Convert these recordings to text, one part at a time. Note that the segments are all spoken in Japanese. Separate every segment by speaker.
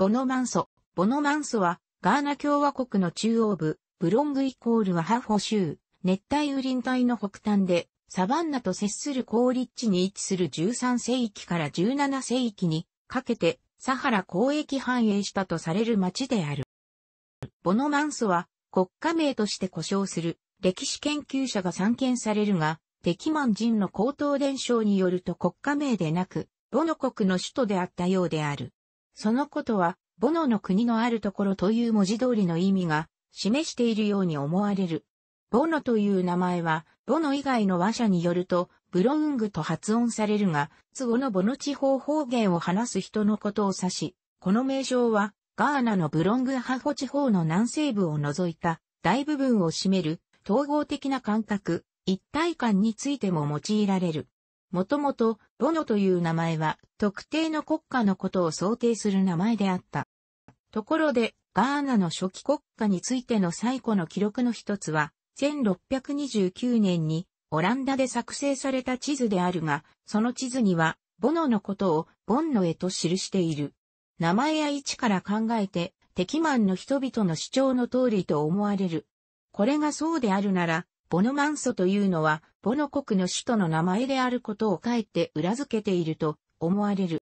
Speaker 1: ボノマンソ。ボノマンソは、ガーナ共和国の中央部、ブロングイコールはハフ州、熱帯雨林帯の北端で、サバンナと接する高立地に位置する13世紀から17世紀にかけて、サハラ交易繁栄したとされる町である。ボノマンソは国家名として呼称する歴史研究者が散見されるが、敵満人の高等伝承によると国家名でなく、ボノ国の首都であったようである。そのことは、ボノの国のあるところという文字通りの意味が示しているように思われる。ボノという名前は、ボノ以外の話者によると、ブロングと発音されるが、都合のボノ地方方言を話す人のことを指し、この名称は、ガーナのブロングハホ地方の南西部を除いた大部分を占める統合的な感覚、一体感についても用いられる。もともと、ボノという名前は、特定の国家のことを想定する名前であった。ところで、ガーナの初期国家についての最古の記録の一つは、1629年に、オランダで作成された地図であるが、その地図には、ボノのことを、ボンノへと記している。名前や位置から考えて、敵マンの人々の主張の通りと思われる。これがそうであるなら、ボノマンソというのは、ボノ国の首都の名前であることをかえって裏付けていると思われる。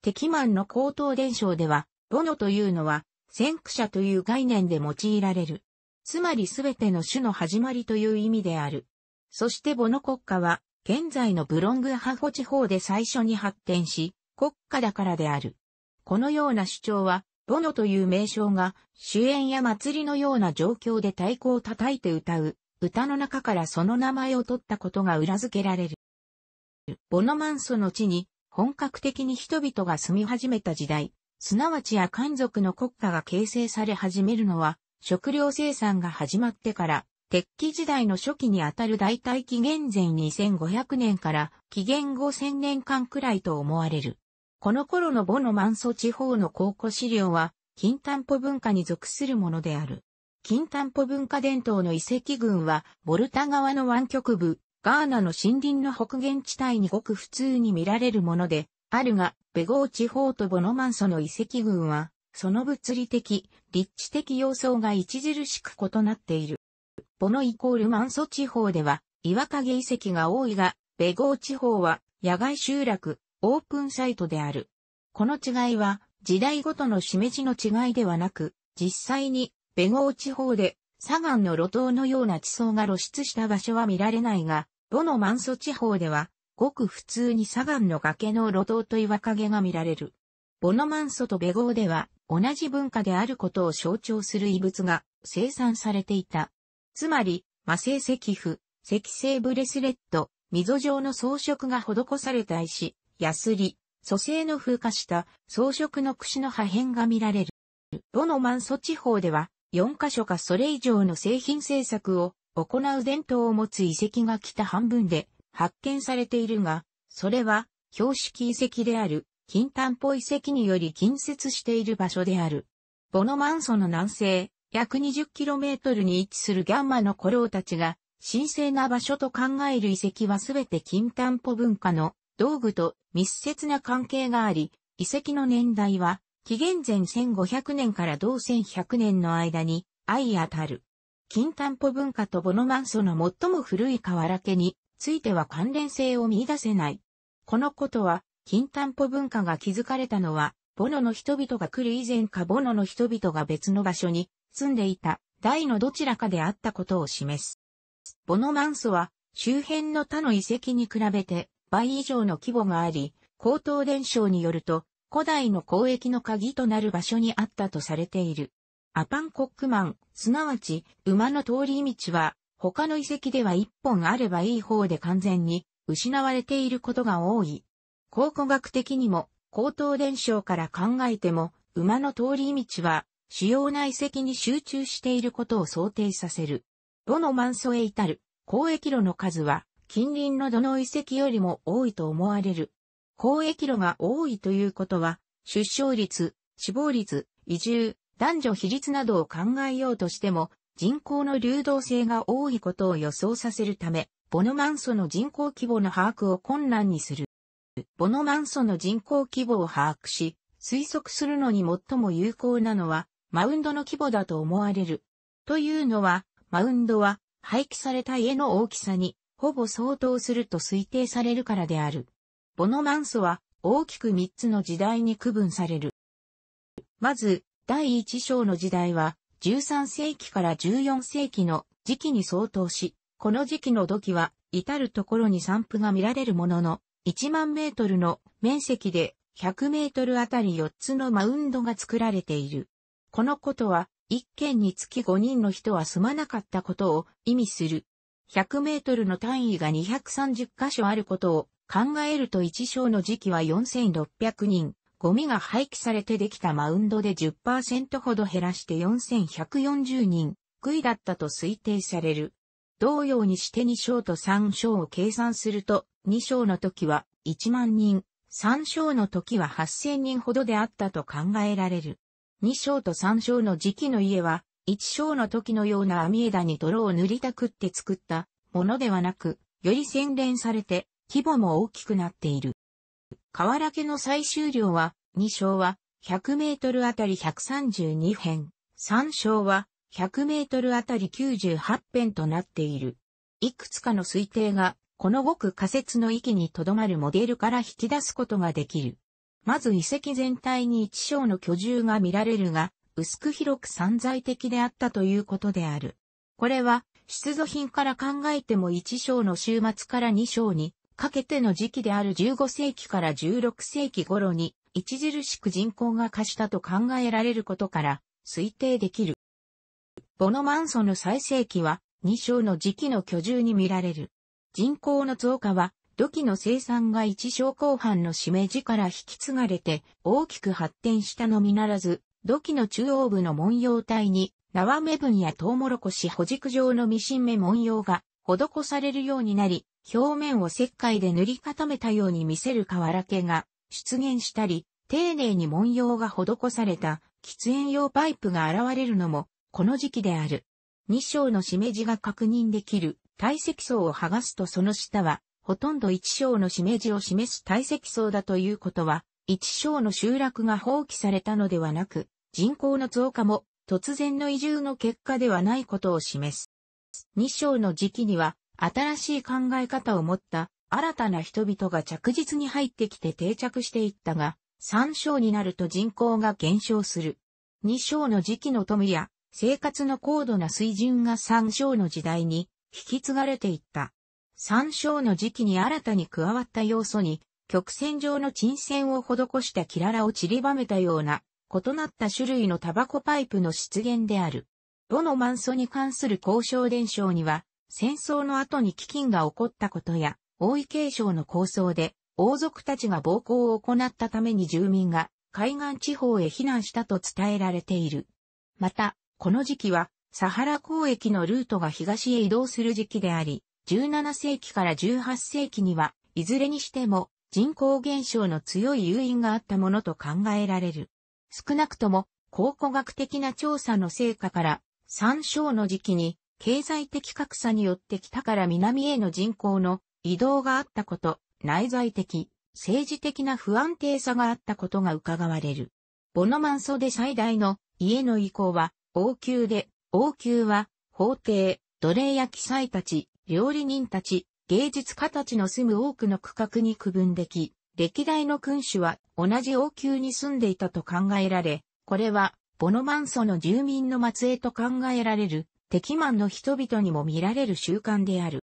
Speaker 1: 敵マンの口頭伝承では、ボノというのは、先駆者という概念で用いられる。つまりすべての種の始まりという意味である。そしてボノ国家は、現在のブロングハホ地方で最初に発展し、国家だからである。このような主張は、ボノという名称が、主演や祭りのような状況で太鼓を叩いて歌う、歌の中からその名前を取ったことが裏付けられる。ボノマンソの地に本格的に人々が住み始めた時代、すなわちや漢族の国家が形成され始めるのは、食料生産が始まってから、鉄器時代の初期にあたる大体紀元前2500年から紀元後1000年間くらいと思われる。この頃のボノマンソ地方の考古資料は、金担保文化に属するものである。金担保文化伝統の遺跡群は、ボルタ川の湾曲部、ガーナの森林の北限地帯にごく普通に見られるもので、あるが、ベゴー地方とボノマンソの遺跡群は、その物理的、立地的様相が著しく異なっている。ボノイコールマンソ地方では、岩陰遺跡が多いが、ベゴー地方は、野外集落、オープンサイトである。この違いは、時代ごとの示しの違いではなく、実際にベゴー地方で、砂岩の露頭のような地層が露出した場所は見られないが、ボのンソ地方では、ごく普通に砂岩の崖の露頭と岩陰が見られる。ボノマンソとベゴーでは同じ文化であることを象徴する遺物が生産されていた。つまり、魔性石符、石製ブレスレット、溝状の装飾が施された石、ヤスリ、蘇生の風化した装飾の櫛の破片が見られる。ボノマンソ地方では4カ所かそれ以上の製品制作を行う伝統を持つ遺跡が北半分で発見されているが、それは標識遺跡である金丹歩遺跡により近接している場所である。ボノマンソの南西、約 20km に位置するギャンマの古老たちが神聖な場所と考える遺跡はすべて金丹歩文化の道具と密接な関係があり、遺跡の年代は紀元前1500年から同1100年の間に相当たる。金担保文化とボノマンソの最も古い河原家については関連性を見出せない。このことは、金担保文化が築かれたのは、ボノの人々が来る以前かボノの人々が別の場所に住んでいた大のどちらかであったことを示す。ボノマンソは周辺の他の遺跡に比べて倍以上の規模があり、高等伝承によると古代の交易の鍵となる場所にあったとされている。アパンコックマン、すなわち馬の通り道は、他の遺跡では一本あればいい方で完全に失われていることが多い。考古学的にも、高等伝承から考えても、馬の通り道は、主要な遺跡に集中していることを想定させる。どの満祖へ至る、交易路の数は、近隣のどの遺跡よりも多いと思われる。交易路が多いということは、出生率、死亡率、移住、男女比率などを考えようとしても、人口の流動性が多いことを予想させるため、ボノマンソの人口規模の把握を困難にする。ボノマンソの人口規模を把握し、推測するのに最も有効なのは、マウンドの規模だと思われる。というのは、マウンドは廃棄された家の大きさに、ほぼ相当すると推定されるからである。ボノマンスは大きく3つの時代に区分される。まず、第1章の時代は13世紀から14世紀の時期に相当し、この時期の土器は至るところに散布が見られるものの、1万メートルの面積で100メートルあたり4つのマウンドが作られている。このことは、1件につき5人の人は住まなかったことを意味する。100メートルの単位が230箇所あることを考えると一章の時期は4600人、ゴミが廃棄されてできたマウンドで10%ほど減らして4140人、杭いだったと推定される。同様にして2章と3章を計算すると、2章の時は1万人、3章の時は8000人ほどであったと考えられる。2章と3章の時期の家は、1章の時のような網枝に泥を塗りたくって作ったものではなく、より洗練されて規模も大きくなっている。河原家の最終量は、2章は100メートルあたり132辺、3章は100メートルあたり98辺となっている。いくつかの推定が、このごく仮説の域にとどまるモデルから引き出すことができる。まず遺跡全体に1章の居住が見られるが、薄く広く散在的であったということである。これは、出土品から考えても1章の終末から2章にかけての時期である15世紀から16世紀頃に、著しく人口が化したと考えられることから、推定できる。ボノマンソの最盛期は、2章の時期の居住に見られる。人口の増加は、土器の生産が1章後半の締めじから引き継がれて大きく発展したのみならず、土器の中央部の文様体に、縄目分やトウモロコシ保軸状のミシン目文様が施されるようになり、表面を石灰で塗り固めたように見せる瓦家が出現したり、丁寧に文様が施された喫煙用パイプが現れるのもこの時期である。二章のしめじが確認できる体積層を剥がすとその下はほとんど一章のしめじを示す体積層だということは、一章の集落が放棄されたのではなく、人口の増加も突然の移住の結果ではないことを示す。二章の時期には新しい考え方を持った新たな人々が着実に入ってきて定着していったが、三章になると人口が減少する。二章の時期の富や生活の高度な水準が三章の時代に引き継がれていった。三章の時期に新たに加わった要素に、曲線上の沈線を施したキララを散りばめたような、異なった種類のタバコパイプの出現である。ボマンソに関する交渉伝承には、戦争の後に飢饉が起こったことや、王位継承の構想で、王族たちが暴行を行ったために住民が海岸地方へ避難したと伝えられている。また、この時期は、サハラ交易のルートが東へ移動する時期であり、17世紀から18世紀には、いずれにしても人口減少の強い誘因があったものと考えられる。少なくとも考古学的な調査の成果から、三章の時期に経済的格差によって北から南への人口の移動があったこと、内在的、政治的な不安定さがあったことが伺われる。ボノマンソで最大の家の移行は王宮で、王宮は法廷、奴隷や記載たち、料理人たち、芸術家たちの住む多くの区画に区分でき、歴代の君主は同じ王宮に住んでいたと考えられ、これはボノマンソの住民の末裔と考えられる敵満の人々にも見られる習慣である。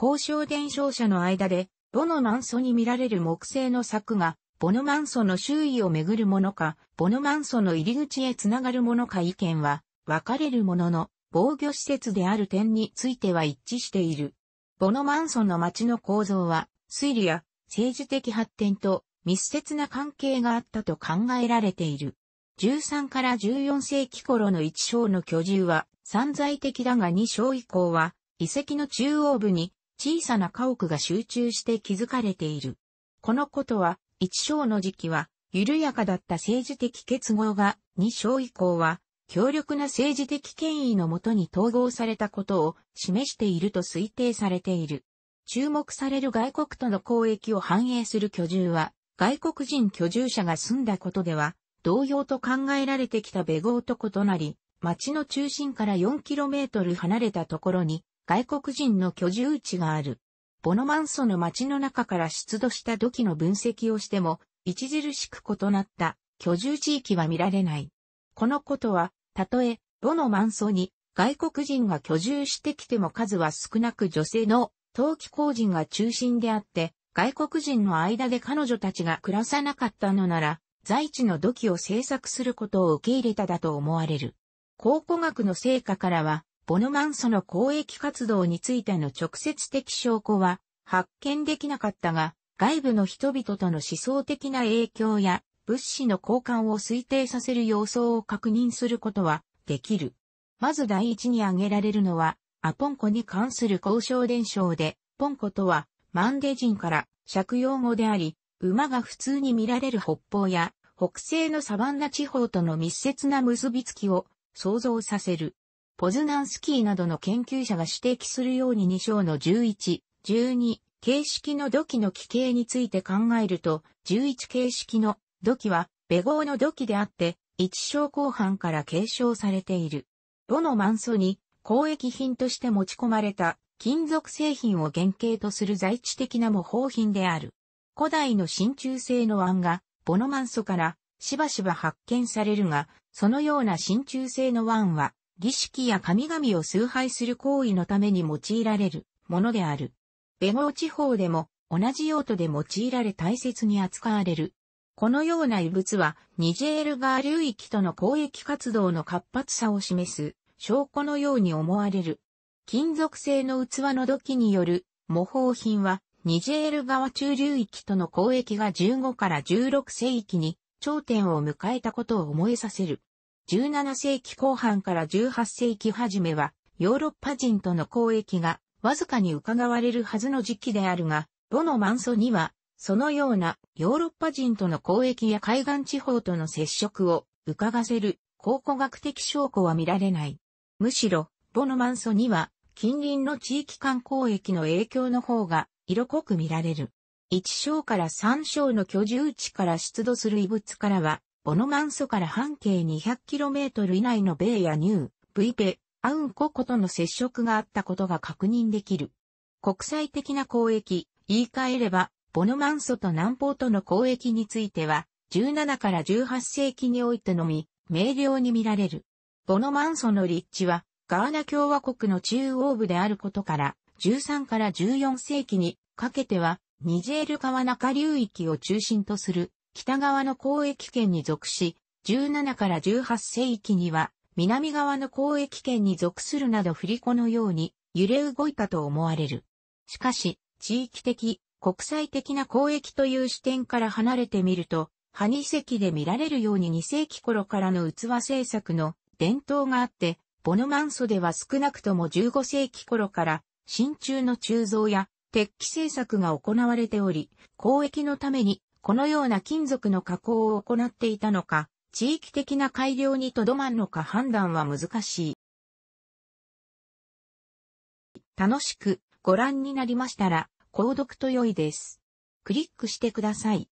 Speaker 1: 交渉伝承者の間で、ボノマンソに見られる木製の柵が、ボノマンソの周囲をめぐるものか、ボノマンソの入り口へつながるものか意見は、分かれるものの、防御施設である点については一致している。ボノマンソの町の構造は、推理や政治的発展と密接な関係があったと考えられている。13から14世紀頃の一章の居住は散在的だが2章以降は遺跡の中央部に小さな家屋が集中して築かれている。このことは一章の時期は緩やかだった政治的結合が2章以降は強力な政治的権威のもとに統合されたことを示していると推定されている。注目される外国との交易を反映する居住は、外国人居住者が住んだことでは、同様と考えられてきたベゴーと異なり、町の中心から 4km 離れたところに外国人の居住地がある。ボノマンソの町の中から出土した土器の分析をしても、著しく異なった居住地域は見られない。このことは、たとえ、ボノマンソに外国人が居住してきても数は少なく女性の登記工人が中心であって、外国人の間で彼女たちが暮らさなかったのなら、在地の土器を制作することを受け入れただと思われる。考古学の成果からは、ボノマンソの交易活動についての直接的証拠は発見できなかったが、外部の人々との思想的な影響や物資の交換を推定させる様相を確認することはできる。まず第一に挙げられるのは、アポンコに関する交渉伝承で、ポンコとはマンデ人から借用語であり、馬が普通に見られる北方や北西のサバンナ地方との密接な結びつきを想像させる。ポズナンスキーなどの研究者が指摘するように2章の11、12形式の土器の規形について考えると、11形式の土器は、ベーの土器であって、一章後半から継承されている。ボのンソに、交易品として持ち込まれた、金属製品を原型とする在地的な模倣品である。古代の真鍮製の案が、ボノマンソからしばしば発見されるが、そのような真鍮製の腕は、儀式や神々を崇拝する行為のために用いられるものである。ベゴー地方でも同じ用途で用いられ大切に扱われる。このような異物は、ニジェール川流域との交易活動の活発さを示す証拠のように思われる。金属製の器の土器による模倣品は、ニジェール川中流域との交易が15から16世紀に頂点を迎えたことを思いさせる。17世紀後半から18世紀初めは、ヨーロッパ人との交易がわずかに伺われるはずの時期であるが、ボのマンソには、そのようなヨーロッパ人との交易や海岸地方との接触を伺わせる考古学的証拠は見られない。むしろ、ボのマンソには、近隣の地域間交易の影響の方が色濃く見られる。一章から三章の居住地から出土する遺物からは、ボノマンソから半径 200km 以内の米やニュー、ブイペ、アウンココとの接触があったことが確認できる。国際的な交易、言い換えれば、ボノマンソと南方との交易については、17から18世紀においてのみ、明瞭に見られる。ボノマンソの立地は、ガーナ共和国の中央部であることから、13から14世紀にかけては、ニジェール川中流域を中心とする北側の交易圏に属し、17から18世紀には南側の交易圏に属するなど振り子のように揺れ動いたと思われる。しかし、地域的、国際的な交易という視点から離れてみると、ハニ遺跡で見られるように2世紀頃からの器製作の伝統があって、ボノマンソでは少なくとも15世紀頃から真鍮の鋳造や鉄器製作が行われており、交易のためにこのような金属の加工を行っていたのか、地域的な改良にとどまるのか判断は難しい。楽しくご覧になりましたら、購読と良いです。クリックしてください。